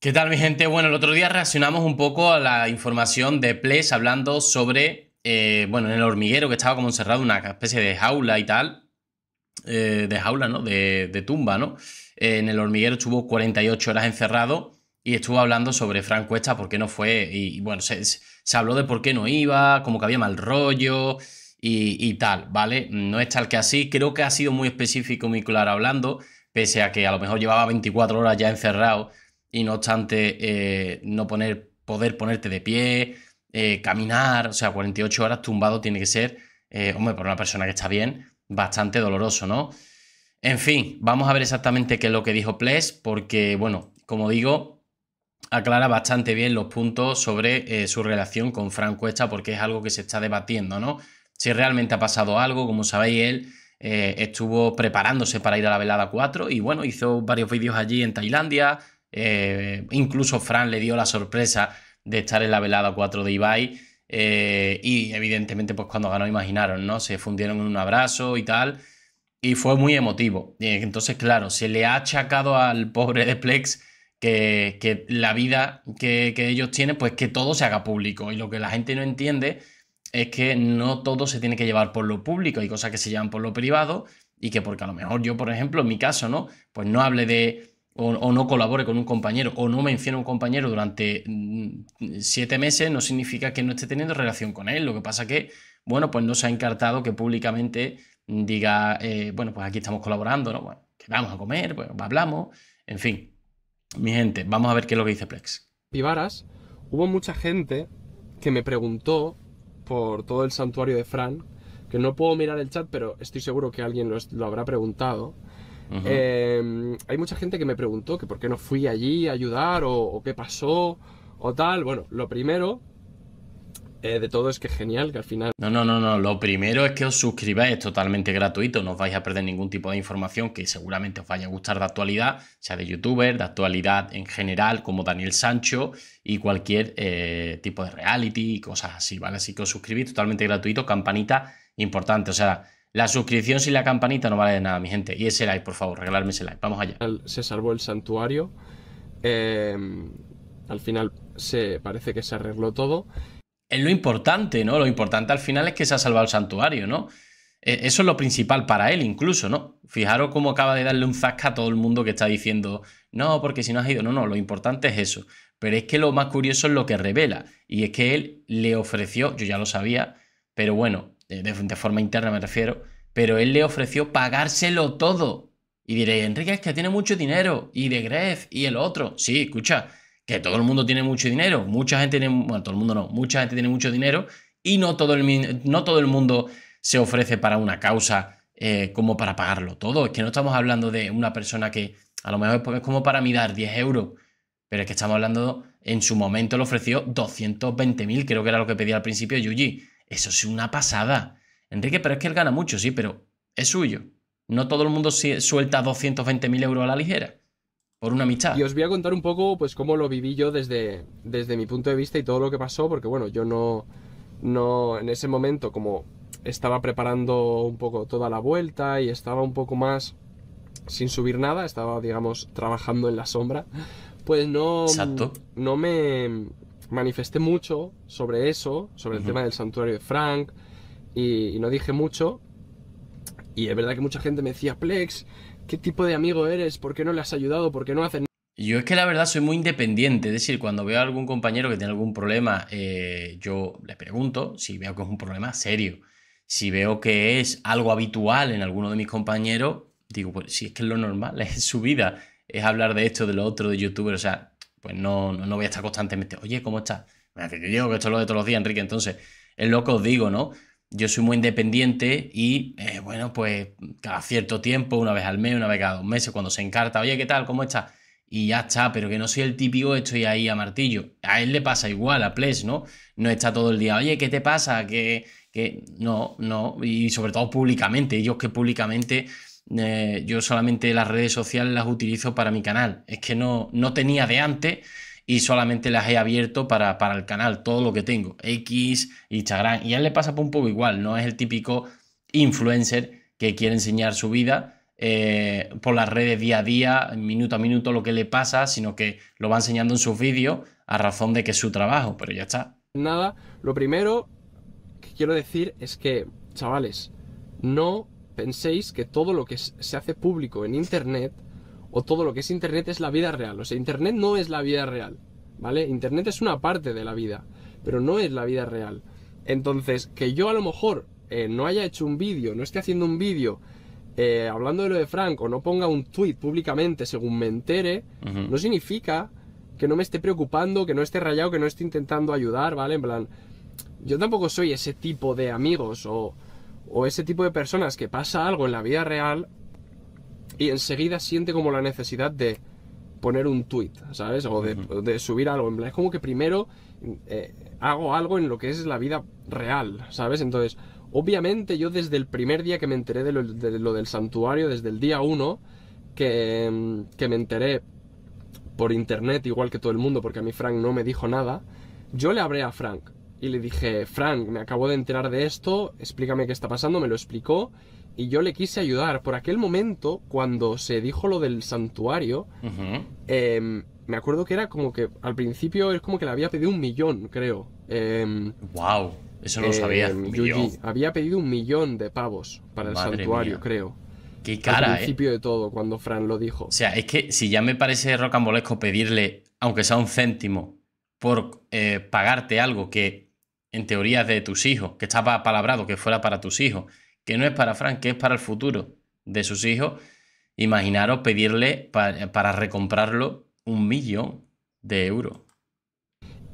¿Qué tal mi gente? Bueno, el otro día reaccionamos un poco a la información de Ples hablando sobre, eh, bueno, en el hormiguero que estaba como encerrado una especie de jaula y tal, eh, de jaula, ¿no? De, tumba, ¿no? en el hormiguero estuvo 48 horas encerrado y estuvo hablando sobre Frank Cuesta, por qué no fue, y, bueno, se, habló de por qué no iba, como que había mal rollo y, tal, ¿vale? No es tal que así, creo que ha sido muy específico muy claro hablando, pese a que a lo mejor llevaba 24 horas ya encerrado y no obstante eh, no poner, poder ponerte de pie, eh, caminar, o sea, 48 horas tumbado tiene que ser, eh, hombre, para una persona que está bien, bastante doloroso, ¿no? En fin, vamos a ver exactamente qué es lo que dijo Ples, porque, bueno, como digo, aclara bastante bien los puntos sobre su relación con Frank Cuesta, porque es algo que se está debatiendo, ¿no? Si realmente ha pasado algo, como sabéis, él estuvo preparándose para ir a la velada 4 y, bueno, hizo varios vídeos allí en Tailandia, eh, incluso Fran le dio la sorpresa de estar en la velada 4 de Ibai. Eh, y evidentemente, pues cuando ganó, imaginaron, ¿no? Se fundieron en un abrazo y tal. Y fue muy emotivo. Eh, entonces, claro, se le ha achacado al pobre de Plex que, la vida que, que, ellos tienen, pues que todo se haga público. Y lo que la gente no entiende es que no todo se tiene que llevar por lo público. Hay cosas que se llevan por lo privado y que porque a lo mejor yo, por ejemplo, en mi caso, ¿no? Pues no hable de o, no colabore con un compañero o no mencione a un compañero durante mm, siete meses, no significa que no esté teniendo relación con él. Lo que pasa que, bueno, pues no se ha encartado que públicamente diga, eh, bueno, pues aquí estamos colaborando, ¿no? Bueno, que vamos a comer, pues hablamos, en fin. Mi gente, vamos a ver qué es lo que dice Plex. Pivaras, hubo mucha gente que me preguntó por todo el santuario de Fran, que no puedo mirar el chat, pero estoy seguro que alguien lo habrá preguntado Em, hay mucha gente que me preguntó que por qué no fui allí a ayudar o, qué pasó o tal. Bueno, lo primero eh, de todo es que genial que al final... No, no, no, no. Lo primero es que os suscribáis, totalmente gratuito. No os vais a perder ningún tipo de información que seguramente os vaya a gustar de actualidad, sea de youtuber, de actualidad en general, como Daniel Sancho y cualquier eh, tipo de reality y cosas así, ¿vale? Así que os suscribís totalmente gratuito, campanita importante. O sea, la suscripción sin la campanita no vale de nada, mi gente. Y ese like, por favor, regalarme ese like. Vamos allá. Se salvó el santuario. Em, al final se parece que se arregló todo. Es lo importante, ¿no? Lo importante al final es que se ha salvado el santuario, ¿no? E-, eso es lo principal para él incluso, ¿no? Fijaros cómo acaba de darle un zasca a todo el mundo que está diciendo, no, porque si no has ido, no, no, lo importante es eso. Pero es que lo más curioso es lo que revela, y es que él le ofreció, yo ya lo sabía, pero bueno, eh, de, forma interna me refiero, pero él le ofreció pagárselo todo. Y diré, Enrique, es que tiene mucho dinero, y de Gref, y el otro. Sí, escucha, que todo el mundo tiene mucho dinero, mucha gente tiene, bueno, todo el mundo no, mucha gente tiene mucho dinero, y no todo el, no todo el mundo se ofrece para una causa eh, como para pagarlo todo. Es que no estamos hablando de una persona que a lo mejor es como para mí dar 10 euros, pero es que estamos hablando, en su momento le ofreció 220.000, creo que era lo que pedía al principio Yuji. Eso es una pasada. Enrique, pero es que él gana mucho, sí, pero es suyo. No todo el mundo suelta 220.000 euros a la ligera por una mitad. Y os voy a contar un poco, pues, cómo lo viví yo desde, desde mi punto de vista y todo lo que pasó, porque, bueno, yo no, no, en ese momento, como estaba preparando un poco toda la vuelta y estaba un poco más sin subir nada, estaba, digamos, trabajando en la sombra, pues no, Exacto. no me, manifesté mucho sobre eso, sobre el tema del santuario de Frank, y, no dije mucho. Y es verdad que mucha gente me decía, Plex, ¿qué tipo de amigo eres? ¿Por qué no le has ayudado? ¿Por qué no hacen yo es que la verdad soy muy independiente, es decir, cuando veo a algún compañero que tiene algún problema, eh, yo le pregunto si veo que es un problema serio. Si veo que es algo habitual en alguno de mis compañeros, digo, pues si es que es lo normal, es su vida, es hablar de esto, de lo otro, de youtuber, o sea, pues no, no, voy a estar constantemente, oye, ¿cómo estás? Yo que esto es lo de todos los días, Enrique, entonces es lo que os digo, ¿no? Yo soy muy independiente y, eh, bueno, pues cada cierto tiempo, una vez al mes, una vez cada dos meses, cuando se encarta, oye, ¿qué tal? ¿Cómo estás? y ya está, pero que no soy el típico, estoy ahí a martillo. A él le pasa igual, a Ples, ¿no? No está todo el día, oye, ¿qué te pasa? Que, que no, no, y sobre todo públicamente, ellos que públicamente eh, yo solamente las redes sociales las utilizo para mi canal. Es que no, no tenía de antes y solamente las he abierto para, el canal, todo lo que tengo, X, Instagram. Y a él le pasa por un poco igual, no es el típico influencer que quiere enseñar su vida eh, por las redes día a día, minuto a minuto, lo que le pasa, sino que lo va enseñando en sus vídeos a razón de que es su trabajo, pero ya está. Nada, lo primero que quiero decir es que, chavales, no penséis que todo lo que se hace público en Internet o todo lo que es Internet es la vida real. O sea, Internet no es la vida real, ¿vale? Internet es una parte de la vida, pero no es la vida real. Entonces, que yo a lo mejor eh, no haya hecho un vídeo, no esté haciendo un vídeo eh, hablando de lo de Franco o no ponga un tweet públicamente según me entere, no significa que no me esté preocupando, que no esté rayado, que no esté intentando ayudar, ¿vale? En plan, yo tampoco soy ese tipo de amigos o o ese tipo de personas que pasa algo en la vida real y enseguida siente como la necesidad de poner un tweet, ¿sabes? O de, subir algo. es como que primero eh, hago algo en lo que es la vida real, ¿sabes? Entonces, obviamente yo desde el primer día que me enteré de lo, del santuario, desde el día uno, que, me enteré por internet igual que todo el mundo, porque a mí Frank no me dijo nada, yo le hablé a Frank y le dije, Frank, me acabo de enterar de esto, explícame qué está pasando, me lo explicó y yo le quise ayudar. Por aquel momento, cuando se dijo lo del santuario, em, me acuerdo que era como que al principio es como que le había pedido un millón, creo. ¡Wow! Em, eso no lo sabía. Em, había pedido un millón de pavos para el santuario, creo. Qué cara, Al ¿eh? principio de todo, cuando Fran lo dijo. O sea, es que si ya me parece rocambolesco pedirle, aunque sea un céntimo, por eh, pagarte algo que en teoría de tus hijos, que estaba palabrado que fuera para tus hijos, que no es para Frank, que es para el futuro de sus hijos, imaginaros pedirle para recomprarlo un millón de euros.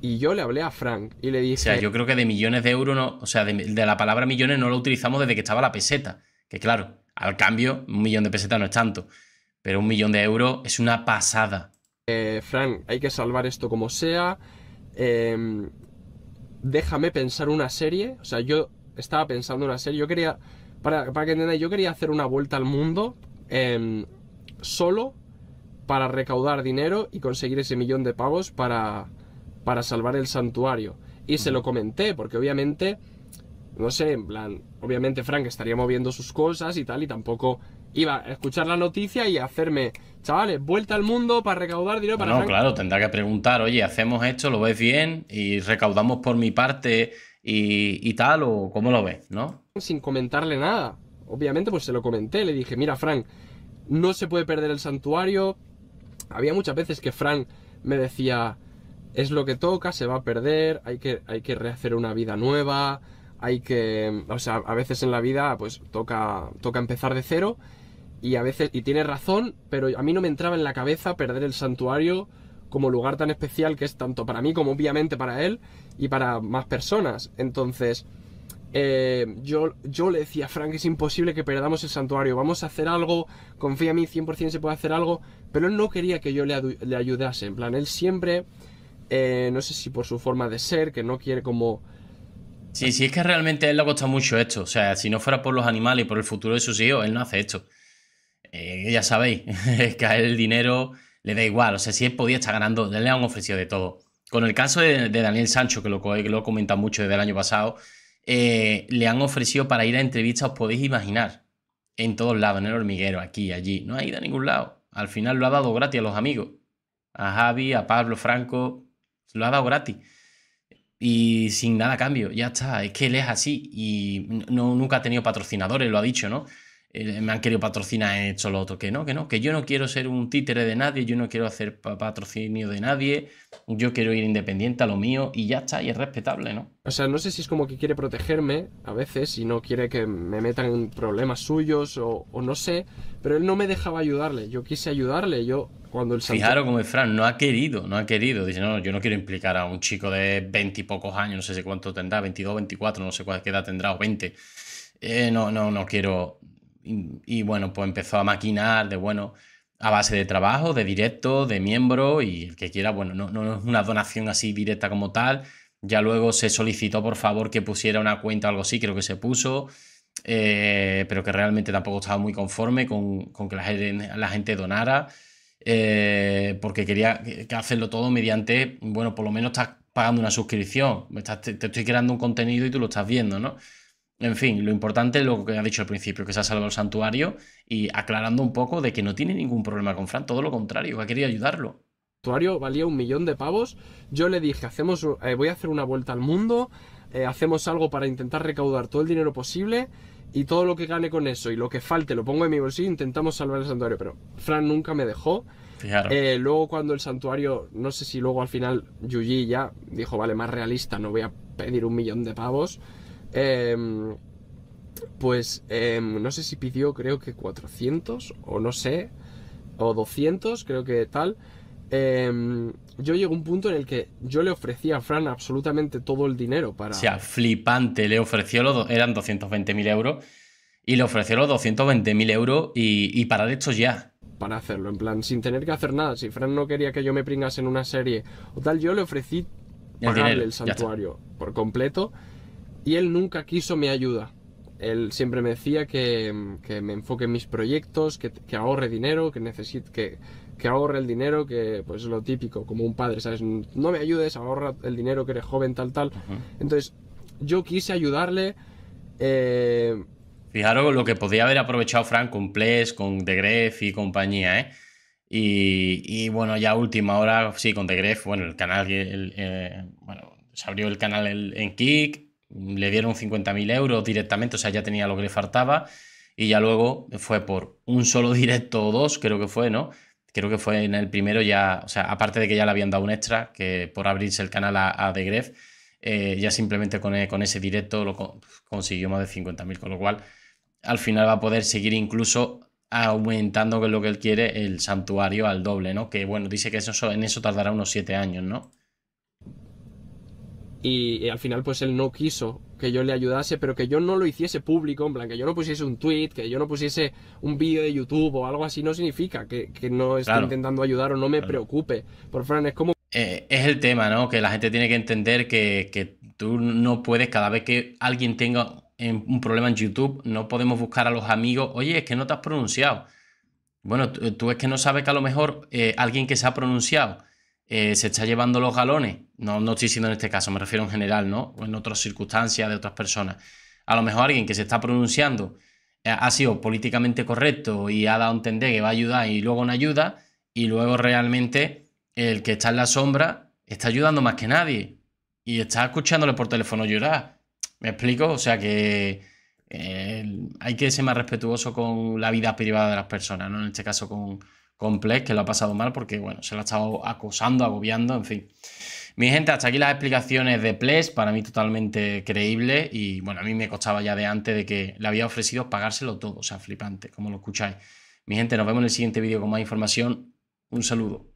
Y yo le hablé a Frank y le dije... O sea, yo creo que de millones de euros, no, o sea, de, la palabra millones no lo utilizamos desde que estaba la peseta, que claro, al cambio, un millón de pesetas no es tanto, pero un millón de euros es una pasada. Eh, Frank, hay que salvar esto como sea. Eh, déjame pensar una serie, o sea, yo estaba pensando una serie, yo quería, para, que entendáis, yo quería hacer una vuelta al mundo em, solo para recaudar dinero y conseguir ese millón de pavos para, para salvar el santuario. Y se lo comenté, porque obviamente no sé, en plan, obviamente Frank estaría moviendo sus cosas y tal, y tampoco iba a escuchar la noticia y hacerme, chavales, vuelta al mundo para recaudar dinero para... No, claro, tendrá que preguntar, oye, hacemos esto, lo ves bien y recaudamos por mi parte y, tal, o cómo lo ves, ¿no? Sin comentarle nada. Obviamente, pues se lo comenté, le dije, mira, Frank, no se puede perder el santuario. Había muchas veces que Frank me decía, es lo que toca, se va a perder, hay que, hay que rehacer una vida nueva hay que, o sea, a veces en la vida pues toca, toca empezar de cero y a veces, y tiene razón, pero a mí no me entraba en la cabeza perder el santuario como lugar tan especial que es tanto para mí como obviamente para él y para más personas. Entonces, eh, yo, yo le decía a Frank, es imposible que perdamos el santuario, vamos a hacer algo, confía en mí, 100% se puede hacer algo, pero él no quería que yo le, ayudase, en plan, él siempre, eh, no sé si por su forma de ser, que no quiere como Sí, sí, es que realmente a él le ha costado mucho esto. O sea, si no fuera por los animales y por el futuro de sus hijos, él no hace esto. Eh, ya sabéis, es que a él el dinero le da igual. O sea, si él podía estar ganando, le han ofrecido de todo. Con el caso de, Daniel Sancho, que lo, que lo he comentado mucho desde el año pasado, eh, le han ofrecido para ir a entrevistas, os podéis imaginar, en todos lados, en el hormiguero, aquí, allí. No ha ido a ningún lado. Al final lo ha dado gratis a los amigos. A Javi, a Pablo Franco, lo ha dado gratis y sin nada cambio, ya está, es que él es así y no, nunca ha tenido patrocinadores, lo ha dicho, ¿no? Eh, me han querido patrocinar, he hecho lo otro, que no, que no, que yo no quiero ser un títere de nadie, yo no quiero hacer patrocinio de nadie, yo quiero ir independiente a lo mío y ya está, y es respetable, ¿no? O sea, no sé si es como que quiere protegerme a veces y no quiere que me metan en problemas suyos o, no sé, pero él no me dejaba ayudarle, yo quise ayudarle, yo cuando el Santiago... Fijaros como es Fran, no ha querido, no ha querido, dice, no, yo no quiero implicar a un chico de 20 y pocos años, no sé cuánto tendrá, 22, 24, no sé cuál edad tendrá, o 20. Eh, no, no, no quiero, y, bueno, pues empezó a maquinar de, bueno, a base de trabajo, de directo, de miembro y el que quiera, bueno, no, es una donación así directa como tal. Ya luego se solicitó, por favor, que pusiera una cuenta o algo así, creo que se puso, eh, pero que realmente tampoco estaba muy conforme con, que la gente, la donara, eh, porque quería hacerlo todo mediante, bueno, por lo menos estás pagando una suscripción, te estoy creando un contenido y tú lo estás viendo, ¿no? En fin, lo importante es lo que ha dicho al principio, que se ha salvado el santuario y aclarando un poco de que no tiene ningún problema con Fran, todo lo contrario, que ha querido ayudarlo. El santuario valía un millón de pavos. Yo le dije, hacemos, eh, voy a hacer una vuelta al mundo, eh, hacemos algo para intentar recaudar todo el dinero posible y todo lo que gane con eso y lo que falte lo pongo en mi bolsillo e intentamos salvar el santuario. Pero Fran nunca me dejó. Eh, luego cuando el santuario, no sé si luego al final Yuji ya dijo, vale, más realista, no voy a pedir un millón de pavos. Em, pues em, no sé si pidió, creo que 400 o no sé, o 200, creo que tal. Em, yo llegó a un punto en el que yo le ofrecí a Fran absolutamente todo el dinero para. O sea, flipante, le ofreció los. Eran 220.000 euros y le ofreció los 220.000 euros y, para de hecho ya. Para hacerlo, en plan, sin tener que hacer nada. Si Fran no quería que yo me pringase en una serie o tal, yo le ofrecí el, el santuario por completo. Y él nunca quiso mi ayuda. Él siempre me decía que, que me enfoque en mis proyectos, que, que ahorre dinero, que necesite, que, que ahorre el dinero, que pues es lo típico, como un padre, ¿sabes? No me ayudes, ahorra el dinero que eres joven, tal, tal. Entonces, yo quise ayudarle. Eh, Fijaros lo que podía haber aprovechado Frank con Ples, con The Gref y compañía, ¿eh? Y, y, bueno, ya última hora, sí, con The Gref, bueno, el canal, eh, bueno, se abrió el canal en Kik, le dieron 50.000 euros directamente, o sea, ya tenía lo que le faltaba. Y ya luego fue por un solo directo o dos, creo que fue, ¿no? Creo que fue en el primero ya, o sea, aparte de que ya le habían dado un extra, que por abrirse el canal a, de The Gref, eh, ya simplemente eh, con, ese directo lo consiguió más de 50.000, con lo cual al final va a poder seguir incluso aumentando, que lo que él quiere, el santuario al doble, ¿no? Que bueno, dice que eso, en eso tardará unos siete años, ¿no? y, al final pues él no quiso que yo le ayudase, pero que yo no lo hiciese público, en plan, que yo no pusiese un tweet, que yo no pusiese un vídeo de YouTube o algo así, no significa que, no esté intentando ayudar o no me preocupe. Por Fran, es como... Eh, es el tema, ¿no? Que la gente tiene que entender que, que tú no puedes cada vez que alguien tenga un problema en YouTube, no podemos buscar a los amigos, oye, es que no te has pronunciado. Bueno, tú es que no sabes que a lo mejor eh, alguien que se ha pronunciado eh, se está llevando los galones, no, no estoy diciendo en este caso, me refiero en general, ¿no? O en otras circunstancias de otras personas. A lo mejor alguien que se está pronunciando eh, ha sido políticamente correcto y ha dado a entender que va a ayudar y luego no ayuda, y luego realmente el que está en la sombra está ayudando más que nadie y está escuchándole por teléfono llorar. ¿Me explico? O sea que eh, hay que ser más respetuoso con la vida privada de las personas, ¿no? En este caso con, Complex, que lo ha pasado mal porque, bueno, se lo ha estado acosando, agobiando, en fin. Mi gente, hasta aquí las explicaciones de Ples, para mí totalmente creíble y, bueno, a mí me costaba ya de antes de que le había ofrecido pagárselo todo, o sea, flipante, como lo escucháis. Mi gente, nos vemos en el siguiente vídeo con más información. Un saludo.